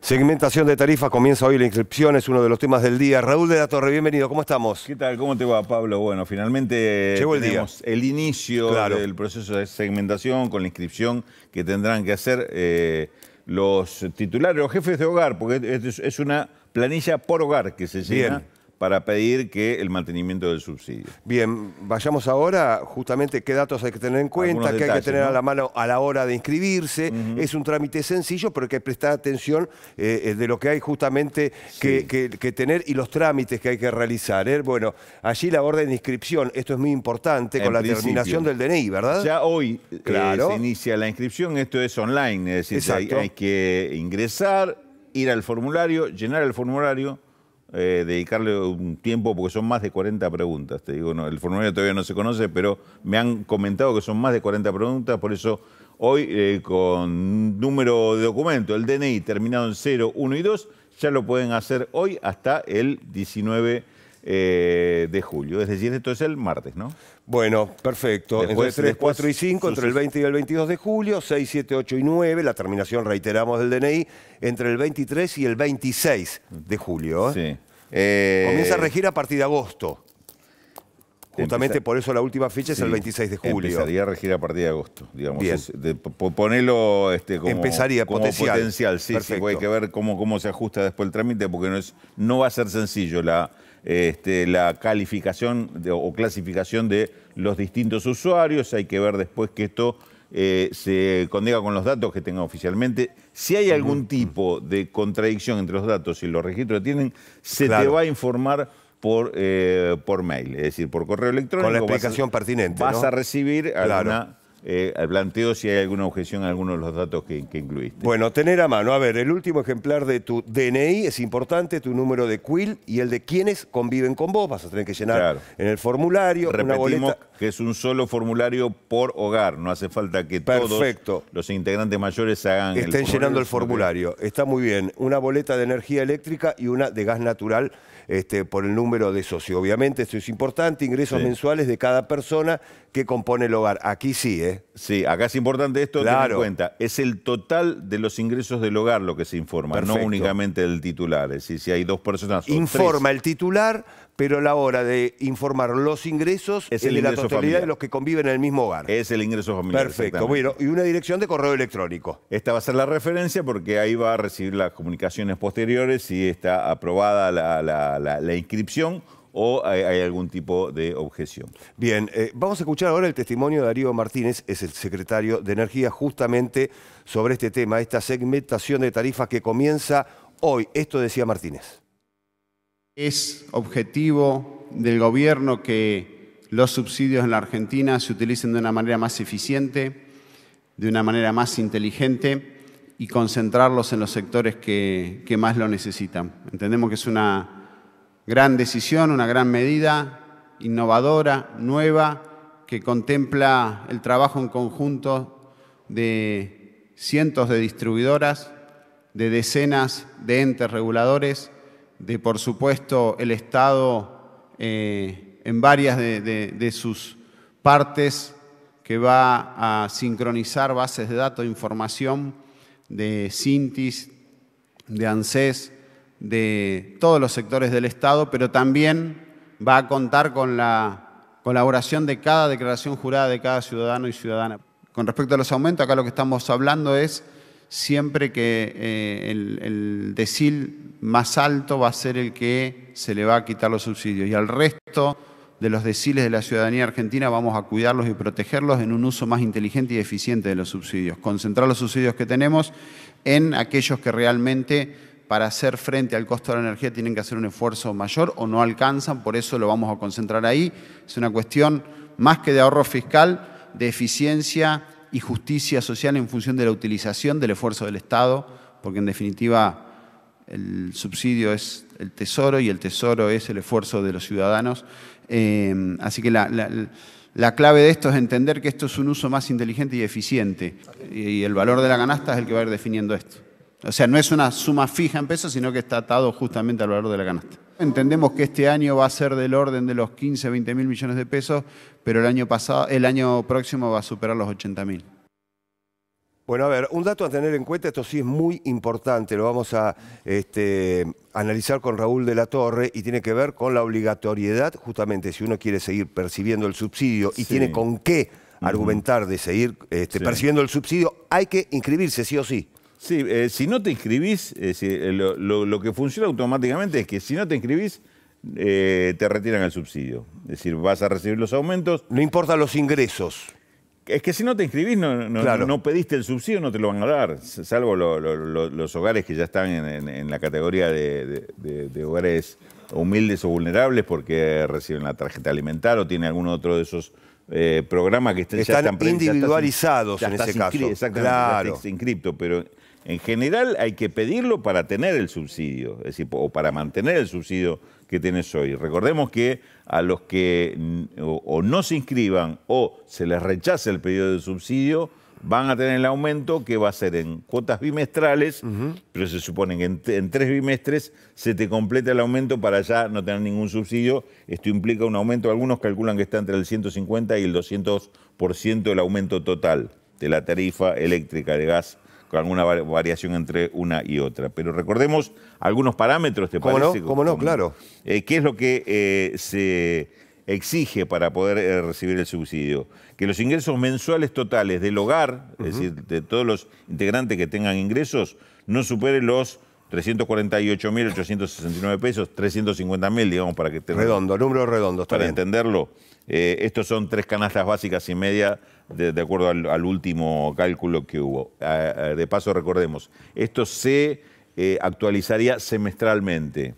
Segmentación de tarifas, comienza hoy la inscripción, es uno de los temas del día. Raúl de la Torre, bienvenido, ¿cómo estamos? ¿Qué tal? ¿Cómo te va, Pablo? Bueno, finalmente Llegó el el inicio del proceso de segmentación con la inscripción que tendrán que hacer eh, los titulares, los jefes de hogar, porque es, una planilla por hogar que se llena para pedir que el mantenimiento del subsidio. Bien, vayamos ahora justamente qué datos hay que tener en cuenta, qué hay que tener a la mano a la hora de inscribirse. Es un trámite sencillo, pero hay que prestar atención eh, eh, de lo que hay justamente que, tener y los trámites que hay que realizar. ¿eh? Bueno, allí la orden de inscripción, esto es muy importante, con la terminación del DNI, ¿verdad? Ya hoy se inicia la inscripción, esto es online, es decir, hay que ingresar, ir al formulario, llenar el formulario eh, dedicarle un tiempo, porque son más de 40 preguntas. Te digo, el formulario todavía no se conoce, pero me han comentado que son más de 40 preguntas, por eso hoy eh, con número de documento, el DNI terminado en 0, 1 y 2, ya lo pueden hacer hoy hasta el 19 eh, de julio. Es decir, esto es el martes, ¿no? Bueno, perfecto. Después, 3, 4 y 5, entre el 20 y el 22 de julio, 6, 7, 8 y 9, la terminación, reiteramos, del DNI, entre el 23 y el 26 de julio. Sí. Eh, Comienza a regir a partir de agosto. Justamente por eso la última fecha es el 26 de julio. Empezaría a regir a partir de agosto, digamos. ponelo este, como, Empezaría, como potencial. Sí, hay que ver cómo, cómo se ajusta después el trámite, porque no, es, no va a ser sencillo la, este, la calificación o clasificación de los distintos usuarios. Hay que ver después que esto eh, se condiga con los datos que tenga oficialmente. Si hay algún tipo de contradicción entre los datos y los registros que tienen, se te va a informar por, eh, por mail, es decir, por correo electrónico. Con la explicación pertinente. Vas a recibir eh, al alguna planteo si hay alguna objeción a alguno de los datos que, incluiste. Bueno, tener a mano, a ver, el último ejemplar de tu DNI es importante, tu número de quill y el de quienes conviven con vos, vas a tener que llenar en el formulario que es un solo formulario por hogar. No hace falta que todos los integrantes mayores hagan Estén llenando el formulario. Está muy bien. Una boleta de energía eléctrica y una de gas natural este, por el número de socios. Obviamente, esto es importante. Ingresos mensuales de cada persona que compone el hogar. Aquí sí, ¿eh? Sí, acá es importante esto tener en cuenta. Es el total de los ingresos del hogar lo que se informa, no únicamente del titular. Es decir, si hay dos personas. Informa el titular, pero a la hora de informar los ingresos es el de la totalidad de los que conviven en el mismo hogar. Es el ingreso familiar. Perfecto. Bueno, y una dirección de correo electrónico. Esta va a ser la referencia porque ahí va a recibir las comunicaciones posteriores si está aprobada la, la, la inscripción o hay, algún tipo de objeción. Bien, eh, vamos a escuchar ahora el testimonio de Darío Martínez, es el secretario de Energía, justamente sobre este tema, esta segmentación de tarifas que comienza hoy. Esto decía Martínez. Es objetivo del gobierno que los subsidios en la Argentina se utilicen de una manera más eficiente, de una manera más inteligente y concentrarlos en los sectores que más lo necesitan. Entendemos que es una gran decisión, una gran medida innovadora, nueva, que contempla el trabajo en conjunto de cientos de distribuidoras, de decenas de entes reguladores, de por supuesto el Estado eh, en varias de, sus partes que va a sincronizar bases de datos, información de Sintis, de ANSES, de todos los sectores del Estado, pero también va a contar con la colaboración de cada declaración jurada de cada ciudadano y ciudadana. Con respecto a los aumentos, acá lo que estamos hablando es siempre que eh, el, el, más alto va a ser el que se le va a quitar los subsidios y al resto de los deciles de la ciudadanía argentina vamos a cuidarlos y protegerlos en un uso más inteligente y eficiente de los subsidios. Concentrar los subsidios que tenemos en aquellos que realmente para hacer frente al costo de la energía tienen que hacer un esfuerzo mayor o no alcanzan, por eso lo vamos a concentrar ahí. Es una cuestión más que de ahorro fiscal, de eficiencia y justicia social en función de la utilización del esfuerzo del Estado, porque en definitiva el subsidio es el tesoro y el tesoro es el esfuerzo de los ciudadanos. Eh, así que la, la, clave de esto es entender que esto es un uso más inteligente y eficiente y el valor de la ganasta es el que va a ir definiendo esto. O sea, no es una suma fija en pesos, sino que está atado justamente al valor de la canasta. Entendemos que este año va a ser del orden de los 15, 20 mil millones de pesos, pero el año, pasado, el año próximo va a superar los 80 mil. Bueno, a ver, un dato a tener en cuenta, esto sí es muy importante, lo vamos a este, analizar con Raúl de la Torre y tiene que ver con la obligatoriedad, justamente si uno quiere seguir percibiendo el subsidio y tiene con qué argumentar de seguir este, percibiendo el subsidio, hay que inscribirse sí o sí. Sí, eh, si no te inscribís, eh, eh, lo, que funciona automáticamente es que si no te inscribís, te retiran el subsidio. Es decir, vas a recibir los aumentos. No importa los ingresos. Es que si no te inscribís, no, pediste el subsidio, no te lo van a dar, salvo los hogares que ya están en, la categoría de, de, hogares humildes o vulnerables porque reciben la tarjeta alimentar o tienen algún otro de esos eh, programa programas que están, están, están individualizados en ese caso. Exactamente, pero en general hay que pedirlo para tener el subsidio, es decir, o para mantener el subsidio que tienes hoy. Recordemos que a los que o, no se inscriban o se les rechace el pedido de subsidio, van a tener el aumento que va a ser en cuotas bimestrales, pero se supone que en, tres bimestres se te completa el aumento para ya no tener ningún subsidio. Esto implica un aumento, algunos calculan que está entre el 150 y el 200% del aumento total de la tarifa eléctrica de gas con alguna variación entre una y otra. Pero recordemos algunos parámetros, ¿te parece? ¿Cómo no? Claro. Eh, ¿Qué es lo que eh, se exige para poder eh, recibir el subsidio, que los ingresos mensuales totales del hogar, es decir, de todos los integrantes que tengan ingresos, no supere los 348.869 pesos, 350.000, digamos, para que tengan, Redondo, número redondo, Para entenderlo, eh, estos son tres canastas básicas y media, de, acuerdo al, último cálculo que hubo. de paso, recordemos, esto se eh, actualizaría semestralmente.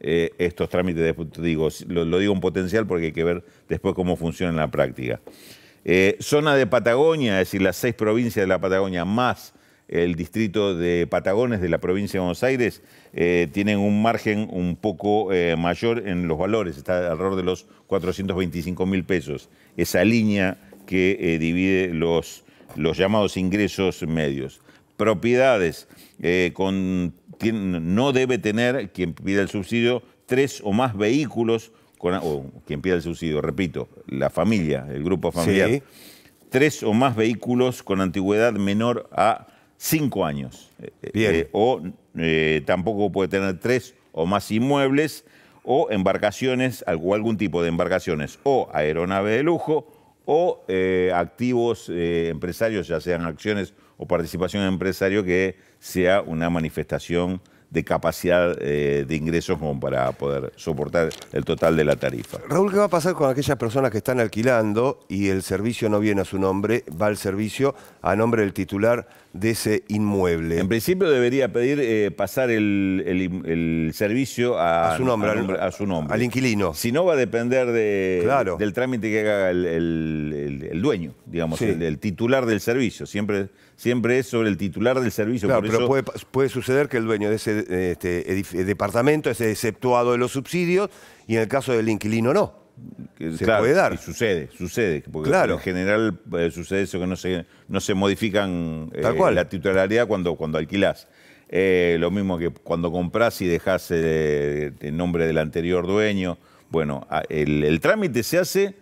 Eh, estos trámites, digo, lo, digo en potencial porque hay que ver después cómo funciona en la práctica. Eh, zona de Patagonia, es decir, las seis provincias de la Patagonia más el distrito de Patagones de la provincia de Buenos Aires, eh, tienen un margen un poco mayor en los valores, está alrededor de los 425 mil pesos, esa línea que divide los, los llamados ingresos medios propiedades eh, con, no debe tener quien pida el subsidio tres o más vehículos, con, o quien pida el subsidio, repito, la familia, el grupo familiar, tres o más vehículos con antigüedad menor a cinco años. Eh, eh, o tampoco puede tener tres o más inmuebles o embarcaciones o algún tipo de embarcaciones o aeronave de lujo o eh, activos eh, empresarios, ya sean acciones o participación en empresario, que sea una manifestación de capacidad eh, de ingresos como para poder soportar el total de la tarifa. Raúl, ¿qué va a pasar con aquellas personas que están alquilando y el servicio no viene a su nombre, va el servicio a nombre del titular de ese inmueble. En principio debería pedir eh, pasar el, servicio a, su nombre, al, inquilino. Si no, va a depender de, del trámite que haga el, dueño, digamos, el, titular del servicio. Siempre, siempre es sobre el titular del servicio. pero puede, puede, suceder que el dueño de ese este, departamento es exceptuado de los subsidios y en el caso del inquilino no se puede dar. Y sucede, sucede. Porque claro. en general eh, sucede eso que no se, no se modifican eh, la titularidad cuando, cuando alquilás. Eh, lo mismo que cuando compras y dejas el nombre del anterior dueño. Bueno, el, trámite se hace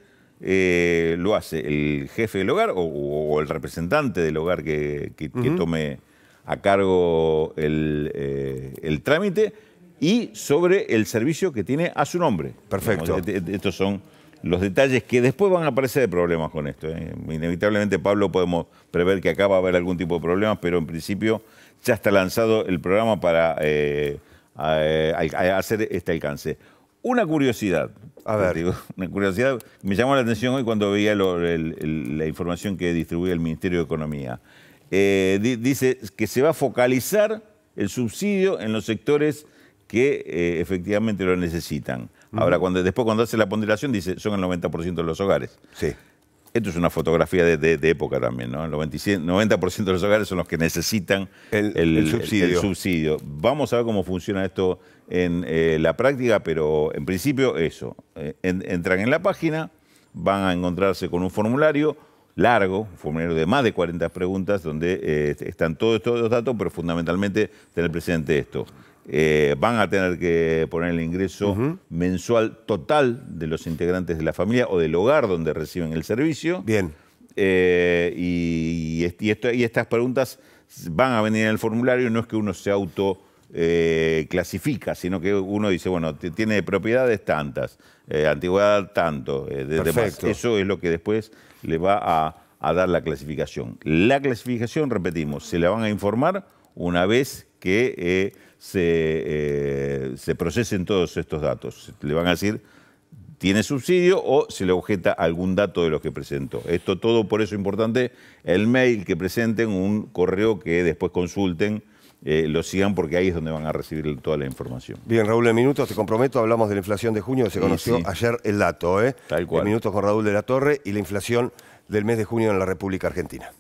lo hace el jefe del hogar o, el representante del hogar que, tome a cargo el, el trámite, y sobre el servicio que tiene a su nombre. Perfecto. estos son los detalles que después van a aparecer de problemas con esto. ¿eh? Inevitablemente, Pablo, podemos prever que acá va a haber algún tipo de problemas, pero en principio ya está lanzado el programa para eh, eh, hacer este alcance. Una curiosidad. A ver. una curiosidad. Me llamó la atención hoy cuando veía la información que distribuye el Ministerio de Economía. dice que se va a focalizar el subsidio en los sectores que eh, efectivamente lo necesitan. Ahora, después cuando hace la ponderación, dice, son el 90% de los hogares. Sí. Esto es una fotografía de, época también, ¿no? El 90% de los hogares son los que necesitan el, subsidio. Vamos a ver cómo funciona esto en eh, la práctica, pero en principio eso. Eh, entran en la página, van a encontrarse con un formulario largo, un formulario de más de 40 preguntas, donde están todos estos datos, pero fundamentalmente tener presente esto. Eh, van a tener que poner el ingreso mensual total de los integrantes de la familia o del hogar donde reciben el servicio. Bien. Eh, y, estas preguntas van a venir en el formulario, no es que uno se auto... Eh, clasifica, sino que uno dice, bueno, tiene propiedades tantas, antigüedad tanto, Eso es lo que después le va a, dar la clasificación. La clasificación, repetimos, se la van a informar una vez que eh, se, procesen todos estos datos. Le van a decir, tiene subsidio o se le objeta algún dato de los que presentó. Esto todo, por eso es importante, el mail que presenten, un correo que después consulten. Eh, lo sigan porque ahí es donde van a recibir toda la información. Bien, Raúl, en minutos te comprometo, hablamos de la inflación de junio, se conoció ayer el dato, ¿eh? En minutos con Raúl de la Torre y la inflación del mes de junio en la República Argentina.